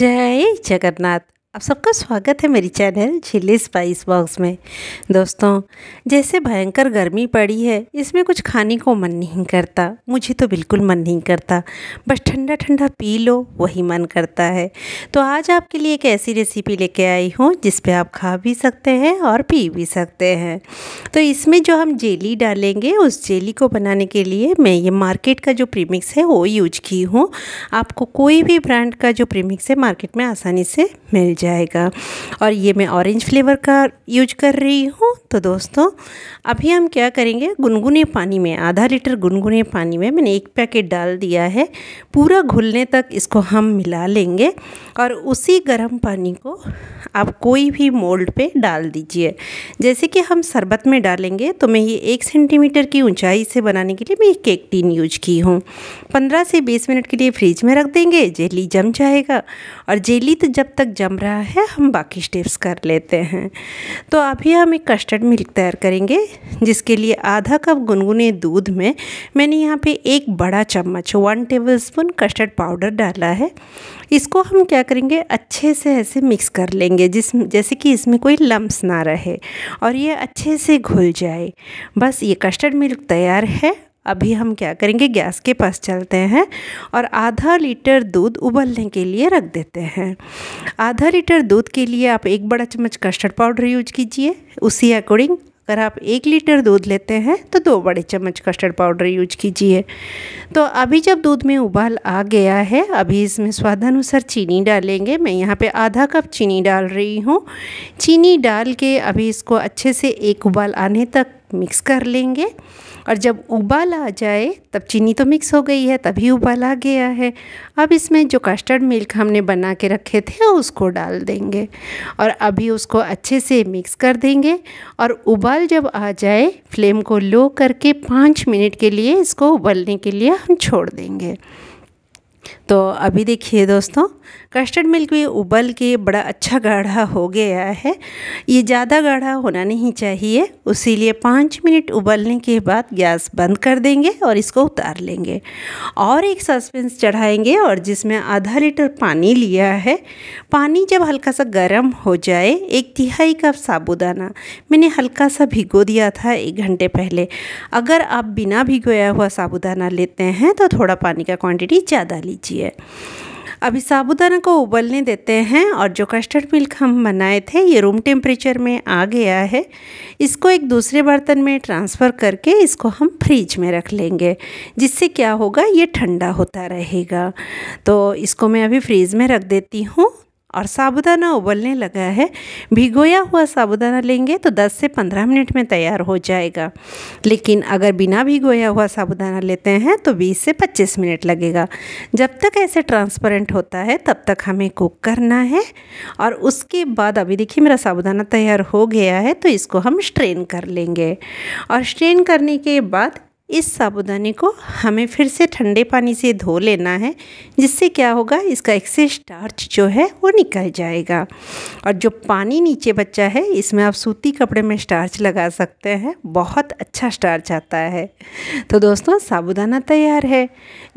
जय जगन्नाथ आप सबका स्वागत है मेरी चैनल चिल्ली स्पाइस बॉक्स में दोस्तों जैसे भयंकर गर्मी पड़ी है इसमें कुछ खाने को मन नहीं करता मुझे तो बिल्कुल मन नहीं करता बस ठंडा ठंडा पी लो वही मन करता है तो आज आपके लिए एक ऐसी रेसिपी लेके आई हूँ जिसपे आप खा भी सकते हैं और पी भी सकते हैं तो इसमें जो हम जेली डालेंगे उस जेली को बनाने के लिए मैं ये मार्केट का जो प्रीमिक्स है वो यूज की हूँ आपको कोई भी ब्रांड का जो प्रीमिक्स है मार्केट में आसानी से मिल जाए जाएगा और ये मैं ऑरेंज फ्लेवर का यूज कर रही हूँ तो दोस्तों अभी हम क्या करेंगे गुनगुने पानी में आधा लीटर गुनगुने पानी में मैंने एक पैकेट डाल दिया है पूरा घुलने तक इसको हम मिला लेंगे और उसी गर्म पानी को आप कोई भी मोल्ड पे डाल दीजिए जैसे कि हम शरबत में डालेंगे तो मैं ये एक सेंटीमीटर की ऊंचाई से बनाने के लिए मैं एक केक टीन यूज की हूँ पंद्रह से बीस मिनट के लिए फ्रिज में रख देंगे जेली जम जाएगा और जेली तो जब तक जम रहा है हम बाकी स्टेप्स कर लेते हैं तो अभी हम एक कस्टर्ड बटर मिल्क तैयार करेंगे जिसके लिए आधा कप गुनगुने दूध में मैंने यहाँ पे एक बड़ा चम्मच one tablespoon custard powder डाला है इसको हम क्या करेंगे अच्छे से ऐसे मिक्स कर लेंगे जिस जैसे कि इसमें कोई लम्ब्स ना रहे और ये अच्छे से घुल जाए बस ये कस्टर्ड मिल्क तैयार है अभी हम क्या करेंगे गैस के पास चलते हैं और आधा लीटर दूध उबलने के लिए रख देते हैं आधा लीटर दूध के लिए आप एक बड़ा चम्मच कस्टर्ड पाउडर यूज कीजिए उसी अकॉर्डिंग अगर आप एक लीटर दूध लेते हैं तो दो बड़े चम्मच कस्टर्ड पाउडर यूज कीजिए तो अभी जब दूध में उबाल आ गया है अभी इसमें स्वादानुसार चीनी डालेंगे मैं यहाँ पे आधा कप चीनी डाल रही हूँ चीनी डाल के अभी इसको अच्छे से एक उबाल आने तक मिक्स कर लेंगे और जब उबाल आ जाए तब चीनी तो मिक्स हो गई है तभी उबाल आ गया है अब इसमें जो कस्टर्ड मिल्क हमने बना के रखे थे उसको डाल देंगे और अभी उसको अच्छे से मिक्स कर देंगे और उबाल जब आ जाए फ्लेम को लो करके पाँच मिनट के लिए इसको उबलने के लिए हम छोड़ देंगे तो अभी देखिए दोस्तों कस्टर्ड मिल्क भी उबल के बड़ा अच्छा गाढ़ा हो गया है ये ज़्यादा गाढ़ा होना नहीं चाहिए उसी लिए पाँच मिनट उबलने के बाद गैस बंद कर देंगे और इसको उतार लेंगे और एक सस्पेंस चढ़ाएंगे और जिसमें आधा लीटर पानी लिया है पानी जब हल्का सा गर्म हो जाए एक तिहाई कप साबुदाना मैंने हल्का सा भिगो दिया था एक घंटे पहले अगर आप बिना भिगोया हुआ साबुदाना लेते हैं तो थोड़ा पानी का क्वान्टिटी ज़्यादा लीजिए लीजिए अभी साबुदाना को उबलने देते हैं और जो कस्टर्ड मिल्क हम बनाए थे ये रूम टेम्परेचर में आ गया है इसको एक दूसरे बर्तन में ट्रांसफ़र करके इसको हम फ्रिज में रख लेंगे जिससे क्या होगा ये ठंडा होता रहेगा तो इसको मैं अभी फ्रीज में रख देती हूँ और साबुदाना उबलने लगा है भिगोया हुआ साबुदाना लेंगे तो 10 से 15 मिनट में तैयार हो जाएगा लेकिन अगर बिना भिगोया हुआ साबुदाना लेते हैं तो 20 से 25 मिनट लगेगा जब तक ऐसे ट्रांसपेरेंट होता है तब तक हमें कुक करना है और उसके बाद अभी देखिए मेरा साबुदाना तैयार हो गया है तो इसको हम स्ट्रेन कर लेंगे और स्ट्रेन करने के बाद इस साबुदाने को हमें फिर से ठंडे पानी से धो लेना है जिससे क्या होगा इसका एक्सेस स्टार्च जो है वो निकल जाएगा और जो पानी नीचे बच्चा है इसमें आप सूती कपड़े में स्टार्च लगा सकते हैं बहुत अच्छा स्टार्च आता है तो दोस्तों साबुदाना तैयार है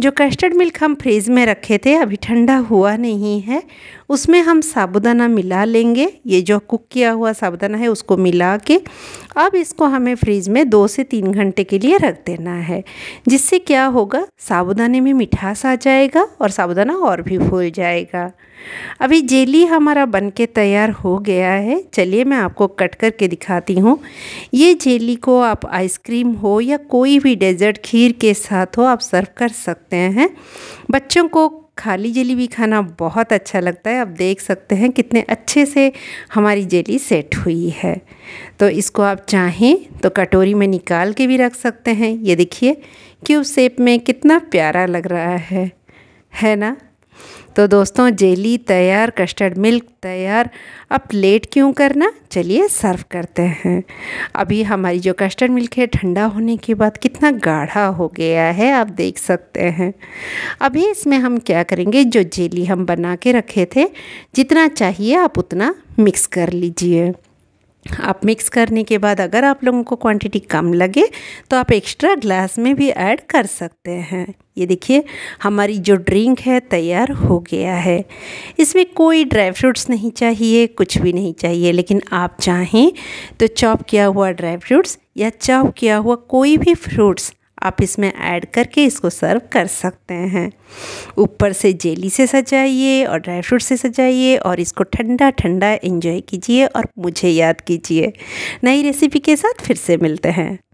जो कस्टर्ड मिल्क हम फ्रिज में रखे थे अभी ठंडा हुआ नहीं है उसमें हम साबुदाना मिला लेंगे ये जो कुक किया हुआ साबुदाना है उसको मिला के अब इसको हमें फ्रिज में दो से तीन घंटे के लिए रख देना लेना है जिससे क्या होगा साबुदाने में मिठास आ जाएगा और साबुदाना और भी फूल जाएगा अभी जेली हमारा बन के तैयार हो गया है चलिए मैं आपको कट करके दिखाती हूँ ये जेली को आप आइसक्रीम हो या कोई भी डेजर्ट खीर के साथ हो आप सर्व कर सकते हैं बच्चों को खाली जेली भी खाना बहुत अच्छा लगता है आप देख सकते हैं कितने अच्छे से हमारी जेली सेट हुई है तो इसको आप चाहें तो कटोरी में निकाल के भी रख सकते हैं ये देखिए क्यूब शेप में कितना प्यारा लग रहा है है ना तो दोस्तों जेली तैयार कस्टर्ड मिल्क तैयार अब लेट क्यों करना चलिए सर्व करते हैं अभी हमारी जो कस्टर्ड मिल्क है ठंडा होने के बाद कितना गाढ़ा हो गया है आप देख सकते हैं अभी इसमें हम क्या करेंगे जो जेली हम बना के रखे थे जितना चाहिए आप उतना मिक्स कर लीजिए आप मिक्स करने के बाद अगर आप लोगों को क्वांटिटी कम लगे तो आप एक्स्ट्रा ग्लास में भी ऐड कर सकते हैं ये देखिए हमारी जो ड्रिंक है तैयार हो गया है इसमें कोई ड्राई फ्रूट्स नहीं चाहिए कुछ भी नहीं चाहिए लेकिन आप चाहें तो चॉप किया हुआ ड्राई फ्रूट्स या चॉप किया हुआ कोई भी फ्रूट्स आप इसमें ऐड करके इसको सर्व कर सकते हैं ऊपर से जेली से सजाइए और ड्राई फ्रूट से सजाइए और इसको ठंडा ठंडा इंजॉय कीजिए और मुझे याद कीजिए नई रेसिपी के साथ फिर से मिलते हैं